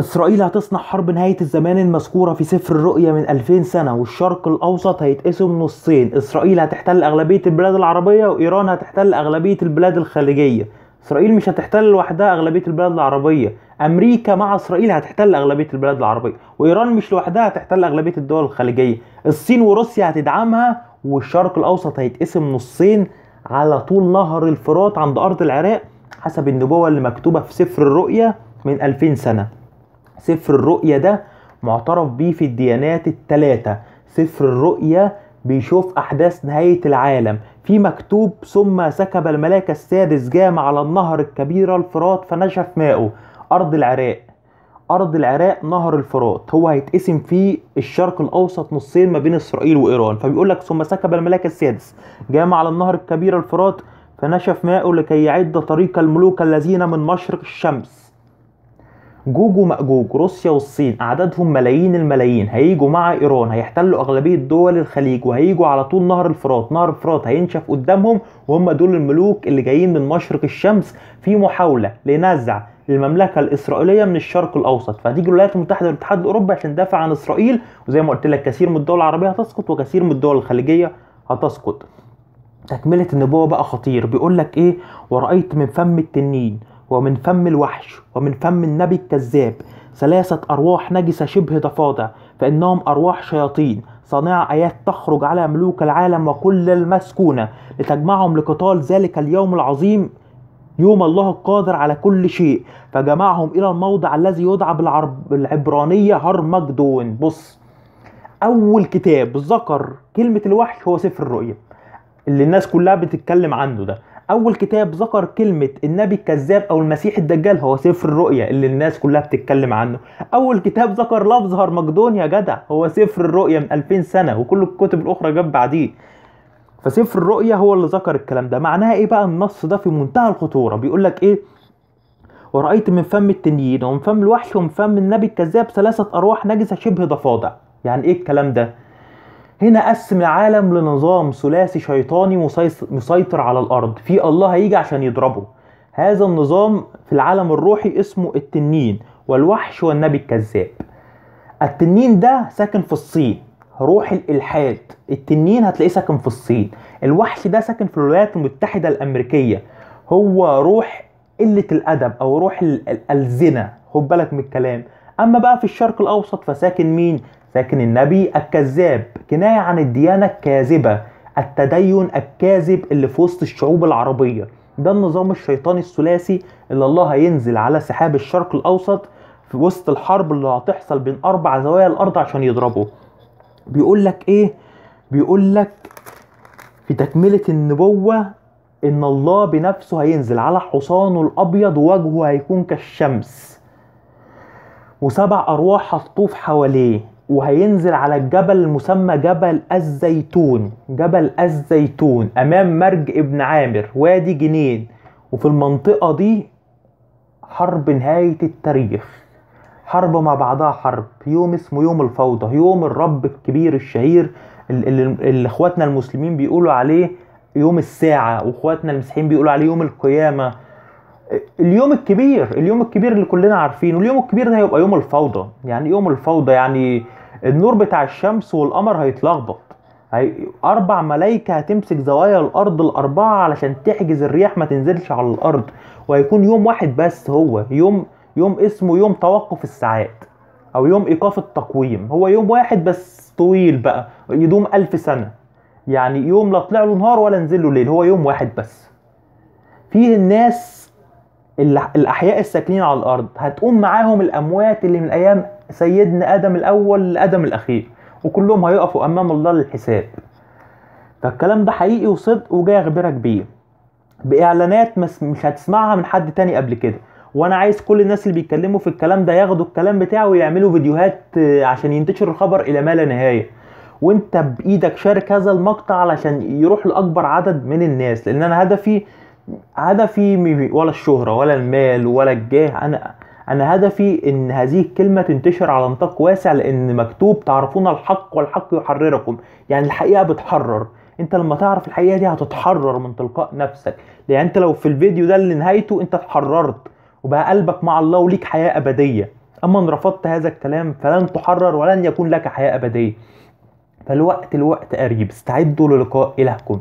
إسرائيل هتصنع حرب نهاية الزمان المذكورة في سفر الرؤية من 2000 سنة والشرق الأوسط هيتقسم نصين إسرائيل هتحتل أغلبية البلاد العربية وإيران هتحتل أغلبية البلاد الخليجية إسرائيل مش هتحتل لوحدها أغلبية البلاد العربية أمريكا مع إسرائيل هتحتل أغلبية البلاد العربية وإيران مش لوحدها هتحتل أغلبية الدول الخليجية الصين وروسيا هتدعمها والشرق الأوسط هيتقسم نصين على طول نهر الفرات عند أرض العراق حسب النبوة اللي مكتوبة في سفر الرؤية من 2000 سنة سفر الرؤية ده معترف بيه في الديانات الثلاثة سفر الرؤية بيشوف أحداث نهاية العالم في مكتوب ثم سكب الملاك السادس جام على النهر الكبير الفرات فنشف ماؤه أرض العراق أرض العراق نهر الفرات هو هيتقسم فيه الشرق الأوسط نصين ما بين إسرائيل وإيران فبيقول لك ثم سكب الملاك السادس جام على النهر الكبير الفرات فنشف ماؤه لكي يعد طريق الملوك الذين من مشرق الشمس جوج ومأجوج روسيا والصين أعدادهم ملايين الملايين هيجوا مع ايران هيحتلوا اغلبيه دول الخليج وهيجوا على طول نهر الفرات نهر الفرات هينشف قدامهم وهم دول الملوك اللي جايين من مشرق الشمس في محاوله لنزع المملكه الاسرائيليه من الشرق الاوسط فهتيجي الولايات المتحده والاتحاد الاوروبي عشان تدافع عن اسرائيل وزي ما قلت لك كثير من الدول العربيه هتسقط وكثير من الدول الخليجيه هتسقط تكمله النبوه بقى خطير بيقول لك ايه ورايت من فم التنين ومن فم الوحش ومن فم النبي الكذاب ثلاثة أرواح نجسة شبه ضفادع فإنهم أرواح شياطين صانعة آيات تخرج على ملوك العالم وكل المسكونة لتجمعهم لقتال ذلك اليوم العظيم يوم الله القادر على كل شيء فجمعهم إلى الموضع الذي يدعى بالعبرانية هرمجدون بص أول كتاب ذكر كلمة الوحش هو سفر الرؤية اللي الناس كلها بتتكلم عنه ده اول كتاب ذكر كلمه النبي الكذاب او المسيح الدجال هو سفر الرؤيا اللي الناس كلها بتتكلم عنه اول كتاب ذكر لفظ هرمجدون يا جدع هو سفر الرؤيا من 2000 سنه وكل الكتب الاخرى جت بعديه فسفر الرؤيا هو اللي ذكر الكلام ده معناها ايه بقى النص ده في منتهى الخطوره بيقول لك ايه ورأيت من فم التنين ومن فم الوحش ومن فم النبي الكذاب ثلاثة أرواح نجسة شبه ضفادع يعني إيه الكلام ده؟ هنا قسم العالم لنظام ثلاثي شيطاني مسيطر على الارض في الله هيجي عشان يضربه هذا النظام في العالم الروحي اسمه التنين والوحش والنبي الكذاب التنين ده ساكن في الصين روح الالحاد التنين هتلاقيه ساكن في الصين الوحش ده ساكن في الولايات المتحده الامريكيه هو روح قله الادب او روح الزنا خد بالك من الكلام اما بقى في الشرق الاوسط فساكن مين لكن النبي الكذاب كناية عن الديانة الكاذبة التدين الكاذب اللي في وسط الشعوب العربية ده النظام الشيطاني الثلاثي اللي الله هينزل على سحاب الشرق الأوسط في وسط الحرب اللي هتحصل بين أربع زوايا الأرض عشان يضربه بيقول لك إيه؟ بيقول لك في تكملة النبوة إن الله بنفسه هينزل على حصانه الأبيض ووجهه هيكون كالشمس وسبع أرواح هتطوف حواليه وهينزل على الجبل المسمى جبل الزيتون جبل الزيتون امام مرج ابن عامر وادي جنين وفي المنطقة دي حرب نهاية التاريخ حرب مع بعضها حرب يوم اسمه يوم الفوضى يوم الرب الكبير الشهير اللي, اللي اخواتنا المسلمين بيقولوا عليه يوم الساعة واخواتنا المسيحيين بيقولوا عليه يوم القيامة اليوم الكبير اليوم الكبير اللي كلنا عارفينه اليوم الكبير ده هيبقى يوم الفوضى يعني يوم الفوضى يعني النور بتاع الشمس والقمر هيتلخبط هي اربع ملايكه هتمسك زوايا الارض الاربعه علشان تحجز الرياح ما تنزلش على الارض وهيكون يوم واحد بس هو يوم يوم اسمه يوم توقف الساعات او يوم ايقاف التقويم هو يوم واحد بس طويل بقى يدوم ألف سنه يعني يوم لا طلع له نهار ولا نزل له ليل هو يوم واحد بس فيه الناس الاحياء الساكنين على الارض هتقوم معاهم الاموات اللي من ايام سيدنا ادم الاول لادم الاخير وكلهم هيقفوا امام الله للحساب فالكلام ده حقيقي وصدق وجاي اخبرك بيه باعلانات مش هتسمعها من حد تاني قبل كده وانا عايز كل الناس اللي بيتكلموا في الكلام ده ياخدوا الكلام بتاعه ويعملوا فيديوهات آه، عشان ينتشر الخبر الى ما لا نهايه وانت بايدك شارك هذا المقطع علشان يروح لاكبر عدد من الناس لان انا هدفي هدفي ولا الشهرة ولا المال ولا الجاه أنا أنا هدفي إن هذه الكلمة تنتشر على نطاق واسع لأن مكتوب تعرفون الحق والحق يحرركم يعني الحقيقة بتحرر انت لما تعرف الحقيقه دي هتتحرر من تلقاء نفسك يعني انت لو في الفيديو ده اللي نهايته انت اتحررت وبقى قلبك مع الله وليك حياه ابديه اما ان رفضت هذا الكلام فلن تحرر ولن يكون لك حياه ابديه فالوقت الوقت قريب استعدوا للقاء الهكم